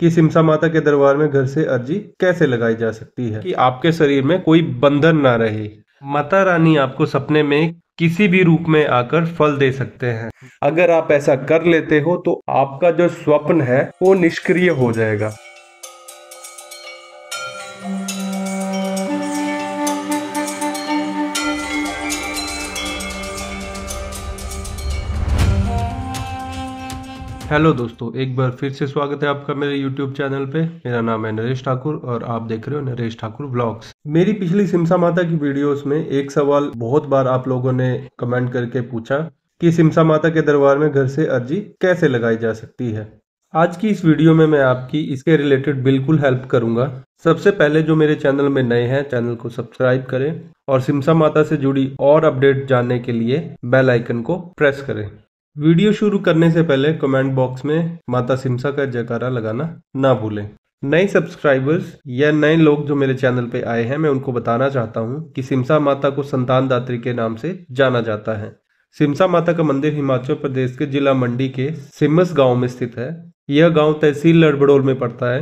कि सिमसा माता के दरबार में घर से अर्जी कैसे लगाई जा सकती है कि आपके शरीर में कोई बंधन ना रहे माता रानी आपको सपने में किसी भी रूप में आकर फल दे सकते हैं अगर आप ऐसा कर लेते हो तो आपका जो स्वप्न है वो निष्क्रिय हो जाएगा हेलो दोस्तों एक बार फिर से स्वागत है आपका मेरे यूट्यूब चैनल पे मेरा नाम है नरेश ठाकुर और आप देख रहे हो नरेश ठाकुर ब्लॉग्स मेरी पिछली सिमसा माता की वीडियोस में एक सवाल बहुत बार आप लोगों ने कमेंट करके पूछा कि सिमसा माता के दरबार में घर से अर्जी कैसे लगाई जा सकती है आज की इस वीडियो में मैं आपकी इसके रिलेटेड बिल्कुल हेल्प करूंगा सबसे पहले जो मेरे चैनल में नए हैं चैनल को सब्सक्राइब करें और सिमसा माता से जुड़ी और अपडेट जानने के लिए बेल आइकन को प्रेस करें वीडियो शुरू करने से पहले कमेंट बॉक्स में माता सिमसा का जयकारा लगाना ना भूलें नए सब्सक्राइबर्स या नए लोग जो मेरे चैनल पे आए हैं मैं उनको बताना चाहता हूँ कि सिमसा माता को संतान दात्री के नाम से जाना जाता है सिमसा माता का मंदिर हिमाचल प्रदेश के जिला मंडी के सिमस गाँव में स्थित है यह गाँव तहसील लड़बड़ोल में पड़ता है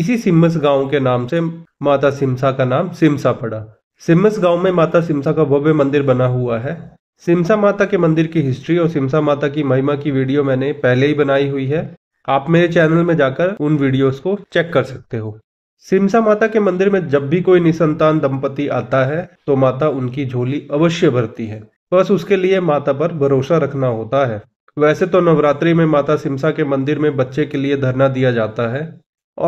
इसी सिमस गाँव के नाम से माता सिमसा का नाम सिमसा पड़ा सिमस गांव में माता सिमसा का भव्य मंदिर बना हुआ है सिमसा माता के मंदिर की हिस्ट्री और सिमसा माता की महिमा की वीडियो मैंने पहले ही बनाई हुई है आप मेरे चैनल में जाकर उन वीडियोस को चेक कर सकते हो सिमसा माता के मंदिर में जब भी कोई निसंतान दंपति आता है तो माता उनकी झोली अवश्य भरती है बस उसके लिए माता पर भरोसा रखना होता है वैसे तो नवरात्रि में माता सिमसा के मंदिर में बच्चे के लिए धरना दिया जाता है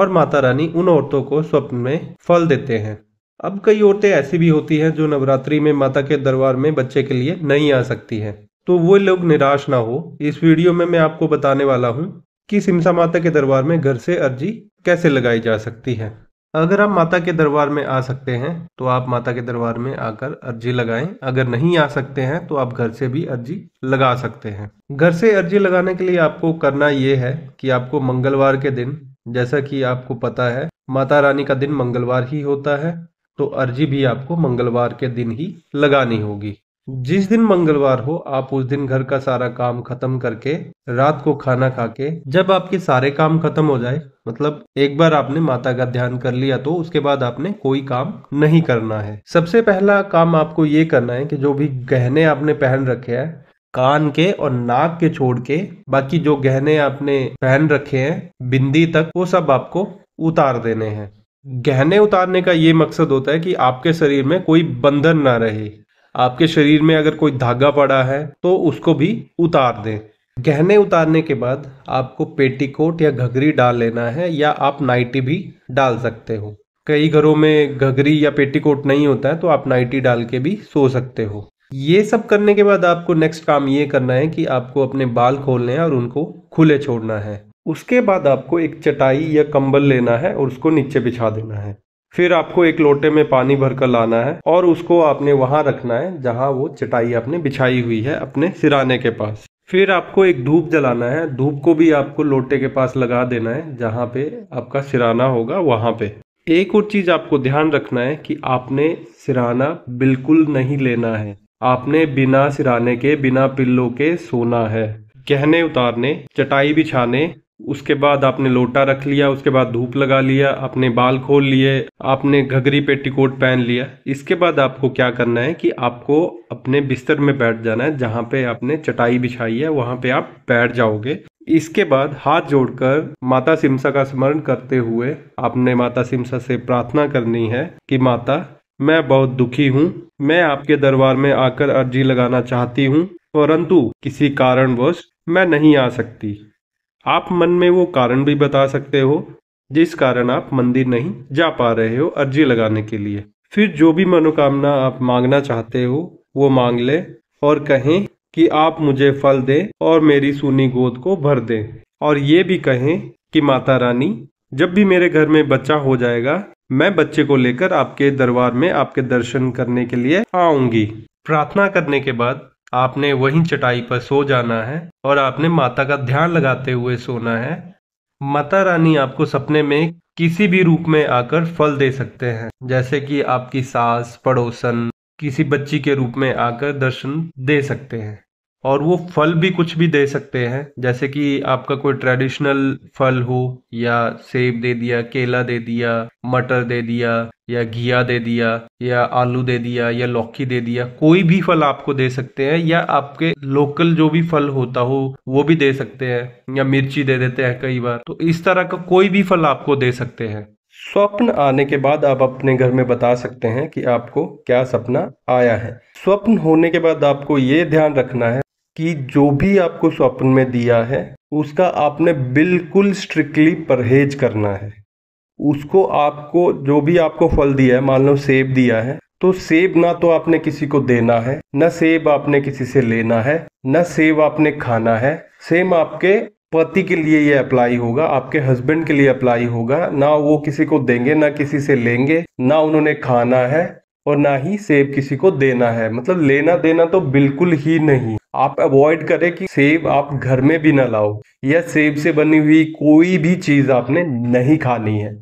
और माता रानी उन औरतों को स्वप्न में फल देते हैं अब कई औरतें ऐसी भी होती हैं जो नवरात्रि में माता के दरबार में बच्चे के लिए नहीं आ सकती हैं तो वो लोग निराश ना हो इस वीडियो में मैं आपको बताने वाला हूँ कि सिमसा माता के दरबार में घर से अर्जी कैसे लगाई जा सकती है अगर आप माता के दरबार में आ सकते हैं तो आप माता के दरबार में आकर अर्जी लगाएं अगर नहीं आ सकते हैं तो आप घर से भी अर्जी लगा सकते हैं घर से अर्जी लगाने के लिए आपको करना ये है कि आपको मंगलवार के दिन जैसा कि आपको पता है माता रानी का दिन मंगलवार ही होता है तो अर्जी भी आपको मंगलवार के दिन ही लगानी होगी जिस दिन मंगलवार हो आप उस दिन घर का सारा काम खत्म करके रात को खाना खा के जब आपके सारे काम खत्म हो जाए मतलब एक बार आपने माता का ध्यान कर लिया तो उसके बाद आपने कोई काम नहीं करना है सबसे पहला काम आपको ये करना है कि जो भी गहने आपने पहन रखे हैं कान के और नाक के छोड़ के बाकी जो गहने आपने पहन रखे हैं बिंदी तक वो सब आपको उतार देने हैं गहने उतारने का ये मकसद होता है कि आपके शरीर में कोई बंधन ना रहे आपके शरीर में अगर कोई धागा पड़ा है तो उसको भी उतार दें गहने उतारने के बाद आपको पेटीकोट या घघरी डाल लेना है या आप नाइटी भी डाल सकते हो कई घरों में घघरी या पेटीकोट नहीं होता है तो आप नाइटी डाल के भी सो सकते हो ये सब करने के बाद आपको नेक्स्ट काम ये करना है कि आपको अपने बाल खोलने हैं और उनको खुले छोड़ना है उसके बाद आपको एक चटाई या कंबल लेना है और उसको नीचे बिछा देना है फिर आपको एक लोटे में पानी भर कर लाना है और उसको आपने वहां रखना है जहां वो चटाई आपने बिछाई हुई है अपने सिराने के पास फिर आपको एक धूप जलाना है धूप को भी आपको लोटे के पास लगा देना है जहाँ पे आपका सिराना होगा वहां पे एक और चीज़ आपको ध्यान रखना है कि आपने सिराना बिल्कुल नहीं लेना है आपने बिना सिराने के बिना पिल्लों के सोना है गहने उतारने चटाई बिछाने उसके बाद आपने लोटा रख लिया उसके बाद धूप लगा लिया अपने बाल खोल लिए आपने घघरी पे टिकोट पहन लिया इसके बाद आपको क्या करना है कि आपको अपने बिस्तर में बैठ जाना है जहां पे आपने चटाई बिछाई है वहां पे आप बैठ जाओगे इसके बाद हाथ जोड़कर माता सिमसा का स्मरण करते हुए आपने माता सिमसा से प्रार्थना करनी है कि माता मैं बहुत दुखी हूँ मैं आपके दरबार में आकर अर्जी लगाना चाहती हूँ परंतु किसी कारणवश मैं नहीं आ सकती आप मन में वो कारण भी बता सकते हो जिस कारण आप मंदिर नहीं जा पा रहे हो अर्जी लगाने के लिए फिर जो भी मनोकामना आप मांगना चाहते हो वो मांग ले और कहें कि आप मुझे फल दें और मेरी सुनी गोद को भर दें और ये भी कहें कि माता रानी जब भी मेरे घर में बच्चा हो जाएगा मैं बच्चे को लेकर आपके दरबार में आपके दर्शन करने के लिए आऊंगी प्रार्थना करने के बाद आपने वहीं चटाई पर सो जाना है और आपने माता का ध्यान लगाते हुए सोना है माता रानी आपको सपने में किसी भी रूप में आकर फल दे सकते हैं जैसे कि आपकी सास पड़ोसन किसी बच्ची के रूप में आकर दर्शन दे सकते हैं और वो फल भी कुछ भी दे सकते हैं जैसे कि आपका कोई ट्रेडिशनल फल हो या सेब दे दिया केला दे दिया मटर दे दिया या घिया दे दिया या आलू दे दिया या लौकी दे दिया कोई भी फल आपको दे सकते हैं या आपके लोकल जो भी फल होता हो वो भी दे सकते हैं या मिर्ची दे देते हैं कई बार तो इस तरह का कोई भी फल आपको दे सकते हैं स्वप्न आने के बाद आप अपने घर में बता सकते हैं कि आपको क्या सपना आया है स्वप्न होने के बाद आपको ये ध्यान रखना है कि जो भी आपको स्वप्न में दिया है उसका आपने बिल्कुल स्ट्रिक्टली परहेज करना है उसको आपको जो भी आपको फल दिया है मान लो सेब दिया है तो सेब ना तो आपने किसी को देना है न सेब आपने किसी से लेना है न सेब आपने खाना है सेम आपके पति के लिए ये अप्लाई होगा आपके हस्बैंड के लिए अप्लाई होगा ना वो किसी को देंगे ना किसी से लेंगे ना उन्होंने खाना है और ना ही सेब किसी को देना है मतलब लेना देना तो बिल्कुल ही नहीं आप अवॉइड करें कि सेब आप घर में भी ना लाओ या सेब से बनी हुई कोई भी चीज़ आपने नहीं खानी है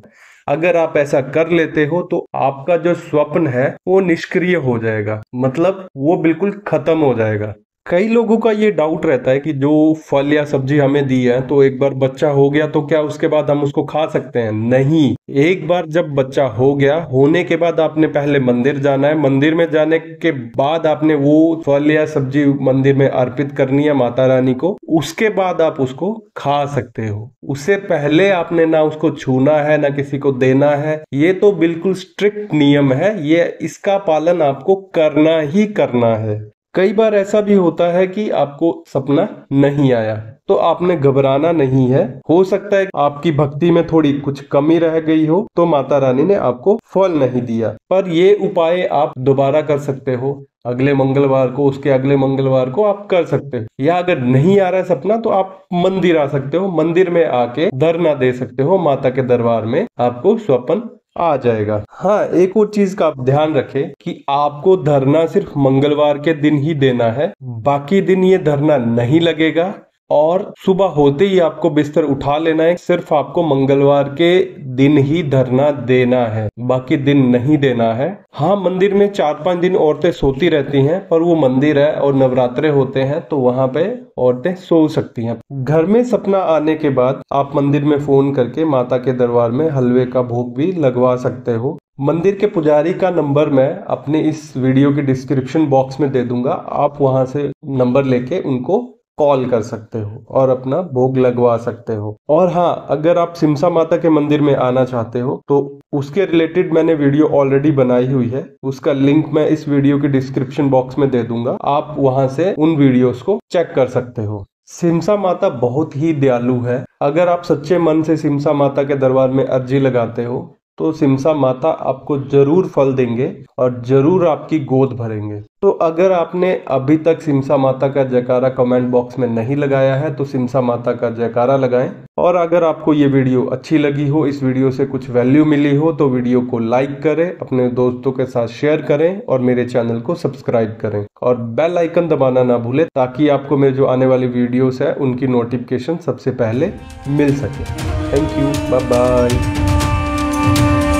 अगर आप ऐसा कर लेते हो तो आपका जो स्वप्न है वो निष्क्रिय हो जाएगा मतलब वो बिल्कुल खत्म हो जाएगा कई लोगों का ये डाउट रहता है कि जो फल या सब्जी हमें दी है तो एक बार बच्चा हो गया तो क्या उसके बाद हम उसको खा सकते हैं नहीं एक बार जब बच्चा हो गया होने के बाद आपने पहले मंदिर जाना है मंदिर में जाने के बाद आपने वो फल या सब्जी मंदिर में अर्पित करनी है माता रानी को उसके बाद आप उसको खा सकते हो उससे पहले आपने ना उसको छूना है ना किसी को देना है ये तो बिल्कुल स्ट्रिक्ट नियम है ये इसका पालन आपको करना ही करना है कई बार ऐसा भी होता है कि आपको सपना नहीं आया तो आपने घबराना नहीं है हो सकता है आपकी भक्ति में थोड़ी कुछ कमी रह गई हो तो माता रानी ने आपको फल नहीं दिया पर ये उपाय आप दोबारा कर सकते हो अगले मंगलवार को उसके अगले मंगलवार को आप कर सकते हो या अगर नहीं आ रहा है सपना तो आप मंदिर आ सकते हो मंदिर में आके धरना दे सकते हो माता के दरबार में आपको स्वप्न आ जाएगा हाँ एक और चीज का आप ध्यान रखें कि आपको धरना सिर्फ मंगलवार के दिन ही देना है बाकी दिन ये धरना नहीं लगेगा और सुबह होते ही आपको बिस्तर उठा लेना है सिर्फ आपको मंगलवार के दिन ही धरना देना है बाकी दिन नहीं देना है हाँ मंदिर में चार पांच दिन औरतें सोती रहती हैं पर वो मंदिर है और नवरात्रे होते हैं तो वहां पे औरतें सो सकती हैं घर में सपना आने के बाद आप मंदिर में फोन करके माता के दरबार में हलवे का भोग भी लगवा सकते हो मंदिर के पुजारी का नंबर मैं अपने इस वीडियो के डिस्क्रिप्शन बॉक्स में दे दूंगा आप वहां से नंबर लेके उनको कॉल कर सकते हो और अपना भोग लगवा सकते हो और हाँ अगर आप सिमसा माता के मंदिर में आना चाहते हो तो उसके रिलेटेड मैंने वीडियो ऑलरेडी बनाई हुई है उसका लिंक मैं इस वीडियो के डिस्क्रिप्शन बॉक्स में दे दूंगा आप वहां से उन वीडियोस को चेक कर सकते हो सिमसा माता बहुत ही दयालु है अगर आप सच्चे मन से सिमसा माता के दरबार में अर्जी लगाते हो तो सिमसा माता आपको जरूर फल देंगे और जरूर आपकी गोद भरेंगे तो अगर आपने अभी तक सिमसा माता का जयकारा कमेंट बॉक्स में नहीं लगाया है तो सिमसा माता का जयकारा लगाएं और अगर आपको ये वीडियो अच्छी लगी हो इस वीडियो से कुछ वैल्यू मिली हो तो वीडियो को लाइक करें अपने दोस्तों के साथ शेयर करें और मेरे चैनल को सब्सक्राइब करें और बेल आइकन दबाना ना भूलें ताकि आपको मेरे जो आने वाली वीडियोस है उनकी नोटिफिकेशन सबसे पहले मिल सके thank you bye bye Música